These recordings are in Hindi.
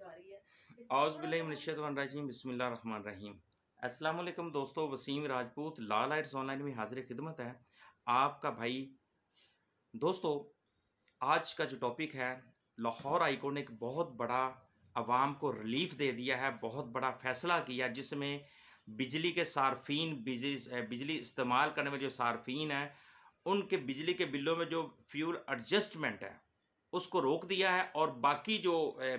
रोज़गारी है बसमीम अस्सलाम दोस्तों वसीम राजपूत लाल आइट्स ऑनलाइन में हाजिर खिदमत है आपका भाई दोस्तों आज का जो टॉपिक है लाहौर हाईकोर्ट ने एक बहुत बड़ा आवाम को रिलीफ दे दिया है बहुत बड़ा फैसला किया जिसमें बिजली के सार्फीन बिजली बिजली इस्तेमाल करने में जो सार्फीन हैं उनके बिजली के बिलों में जो फ्यूल एडजस्टमेंट है उसको रोक दिया है और बाकी जो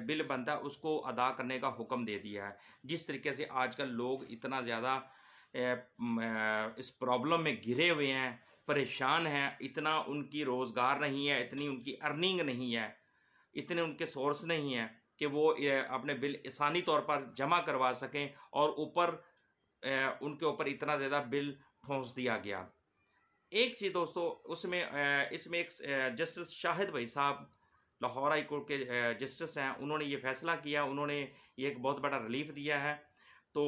बिल बनता है उसको अदा करने का हुक्म दे दिया है जिस तरीके से आजकल लोग इतना ज़्यादा इस प्रॉब्लम में घिरे हुए हैं परेशान हैं इतना उनकी रोज़गार नहीं है इतनी उनकी अर्निंग नहीं है इतने उनके सोर्स नहीं हैं कि वो अपने बिल आसानी तौर पर जमा करवा सकें और ऊपर उनके ऊपर इतना ज़्यादा बिल ठोंस दिया गया एक चीज़ दोस्तों उसमें इसमें एक जस्टिस शाहिद भाई साहब लाहौर हाई कोर्ट के जस्टिस हैं उन्होंने ये फैसला किया उन्होंने ये एक बहुत बड़ा रिलीफ दिया है तो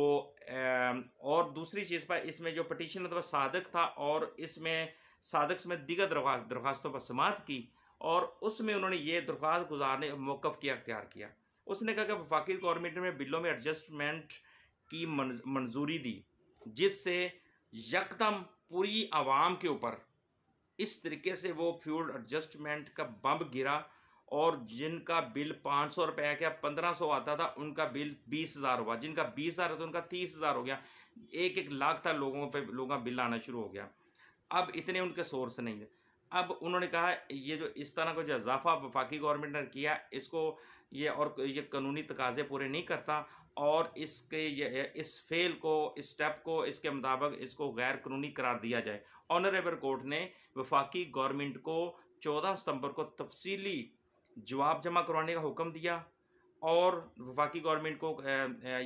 और दूसरी चीज़ पर इसमें जो पटिशन अथवा सादक था और इसमें सादक में दिगर दरख्वा दरख्वास्तों पर समात की और उसमें उन्होंने ये दरख्वास्त गुजारने मौक़ किया अख्तियार किया उसने कहा कि वफाकी गवर्नमेंट ने बिलों में एडजस्टमेंट की मंजूरी दी जिससे यकदम पूरी आवाम के ऊपर इस तरीके से वो फ्यूल एडजस्टमेंट का बम गिरा और जिनका बिल पाँच सौ रुपये आया क्या पंद्रह सौ आता था उनका बिल बीस हज़ार हुआ जिनका बीस हज़ार था तो उनका तीस हज़ार हो गया एक एक लाख था लोगों पे लोगों का बिल आना शुरू हो गया अब इतने उनके सोर्स नहीं थे अब उन्होंने कहा ये जो इस तरह का जो इजाफा वफाकी गवर्नमेंट ने किया इसको ये और ये कानूनी तकाजे पूरे नहीं करता और इसके ये इस फेल को इस स्टेप को इसके मुताबिक इसको गैर कानूनी करार दिया जाए ऑनरेबल कोर्ट ने वफाकी गवर्नमेंट को चौदह सितंबर को तफसीली जवाब जमा करवाने का हुक्म दिया और वफाकी गवर्नमेंट को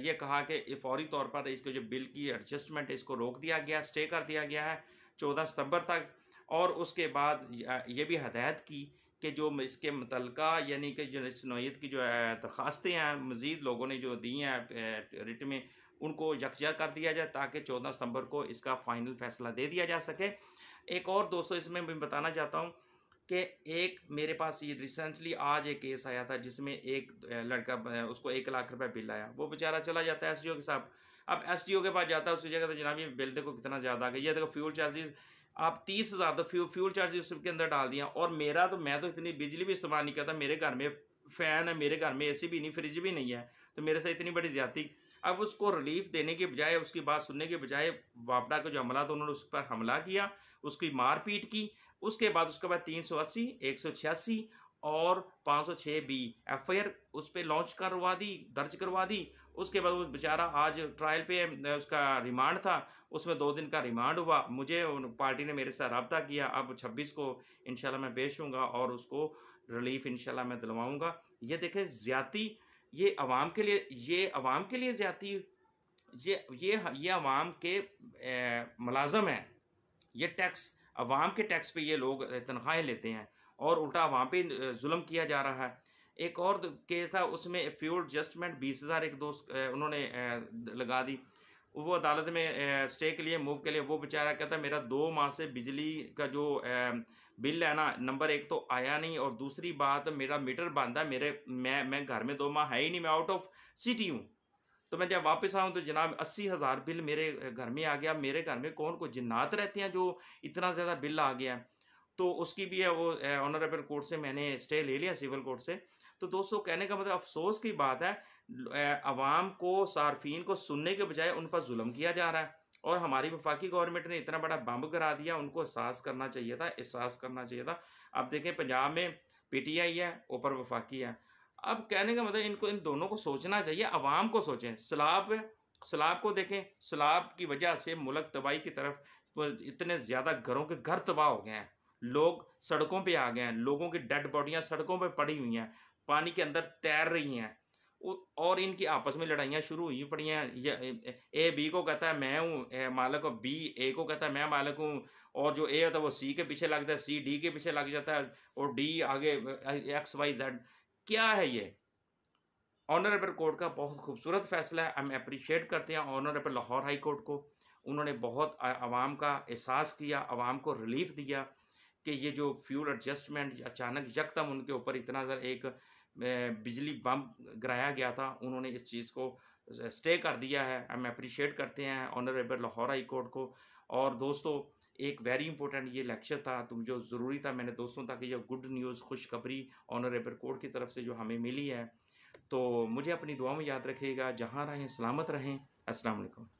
ये कहा कि फौरी तौर पर इसके जो बिल की एडजस्टमेंट है इसको रोक दिया गया स्टे कर दिया गया है चौदह सितंबर तक और उसके बाद ये भी हदायत की कि जो इसके मुतल यानी कि जो इस नोयत की जो दरख्वास्तें हैं मज़ीद लोगों ने जो दी हैं रिट में उनको यकजा कर दिया जाए ताकि चौदह सितंबर को इसका फ़ाइनल फ़ैसला दे दिया जा सके एक और दोस्तों इसमें मैं बताना चाहता हूँ कि एक मेरे पास ये रिसेंटली आज एक केस आया था जिसमें एक लड़का उसको एक लाख रुपए बिल आया वो बेचारा चला जाता है एस के साथ अब एस के पास जाता है उसकी जगह तो जनाब ये बिल देखो कितना ज़्यादा आ गया ये देखो फ्यूल चार्जेस आप तीस हज़ार तो फ्यू फ्यूल चार्जेस उसके अंदर डाल दिया और मेरा तो मैं तो इतनी बिजली भी इस्तेमाल नहीं करता मेरे घर में फ़ैन है मेरे घर में ए भी नहीं फ्रिज भी नहीं है तो मेरे साथ इतनी बड़ी ज्यादा अब उसको रिलीफ देने के बजाय उसकी बात सुनने के बजाय वापडा का जो हमला था उन्होंने उस पर हमला किया उसकी मारपीट की उसके बाद उसके बाद तीन सौ अस्सी एक सौ छियासी और पाँच सौ छः बी एफ आई आर उस पर लॉन्च करवा दी दर्ज करवा दी उसके बाद वो बेचारा आज ट्रायल पे उसका रिमांड था उसमें दो दिन का रिमांड हुआ मुझे पार्टी ने मेरे साथ रबता किया अब छब्बीस को इंशाल्लाह मैं बेचूँगा और उसको रिलीफ इंशाल्लाह मैं दिलवाऊँगा ये देखें ज़्यादा ये आवाम के लिए ये आवाम के लिए ज़्यादा ये ये ये आवाम के ए, मुलाजम हैं ये टैक्स अवाम के टैक्स पे ये लोग तनख्वाहें लेते हैं और उल्टा वहाँ पे जुल्म किया जा रहा है एक और केस था उसमें फ्यूल एडजस्टमेंट बीस हज़ार एक दोस्त उन्होंने लगा दी वो अदालत में स्टे के लिए मूव के लिए वो बेचारा कहता है मेरा दो माह से बिजली का जो बिल है ना नंबर एक तो आया नहीं और दूसरी बात मेरा मीटर बंद है मेरे मैं मैं घर में दो माह है ही नहीं मैं आउट ऑफ सिटी हूँ तो मैं जब वापस आऊँ तो जनाब अस्सी हज़ार बिल मेरे घर में आ गया मेरे घर में कौन को जिन्नात रहते हैं जो इतना ज़्यादा बिल आ गया है तो उसकी भी है वो ऑनरेबल कोर्ट से मैंने स्टे ले लिया सिविल कोर्ट से तो दोस्तों कहने का मतलब अफसोस की बात है आवाम को सार्फिन को सुनने के बजाय उन पर जुलम किया जा रहा है और हमारी वफाकी गवर्नमेंट ने इतना बड़ा बम करा दिया उनको एहसास करना चाहिए था एहसास करना चाहिए था अब देखें पंजाब में पी टी आई है ऊपर वफाकी है अब कहने का मतलब इनको इन दोनों को सोचना चाहिए आवाम को सोचें सलाब सलाब को देखें सलाब की वजह से मुलक तबाही की तरफ इतने ज़्यादा घरों के घर तबाह हो गए हैं लोग सड़कों पे आ गए हैं लोगों की डेड बॉडियां सड़कों पे पड़ी हुई हैं पानी के अंदर तैर रही हैं और इनकी आपस में लड़ाइयाँ शुरू हुई पड़ी हैं ए बी को कहता है मैं हूँ मालक और बी ए को कहता है मैं मालक हूँ और जो ए होता है वो सी के पीछे लगता है सी डी के पीछे लग जाता है और डी आगे एक्स वाई जेड क्या है ये ऑनरेबल कोर्ट का बहुत खूबसूरत फैसला है हम अप्रिशिएट करते हैं ऑनरेबल लाहौर हाई कोर्ट को उन्होंने बहुत आवाम का एहसास किया आवाम को रिलीफ दिया कि ये जो फ्यूल एडजस्टमेंट अचानक यकदम उनके ऊपर इतना ज़्यादा एक बिजली बम गिराया गया था उन्होंने इस चीज़ को स्टे कर दिया है हम अप्रिशिएट करते हैं ऑनरेबल लाहौर हाई कोर्ट को और दोस्तों एक वेरी इंपॉर्टेंट ये लेक्चर था तुम जो ज़रूरी था मैंने दोस्तों तक ये गुड न्यूज़ खुशखबरी ऑनरेबल कोर्ट की तरफ से जो हमें मिली है तो मुझे अपनी दुआ में याद रखिएगा जहाँ रहें सलामत रहें असलकम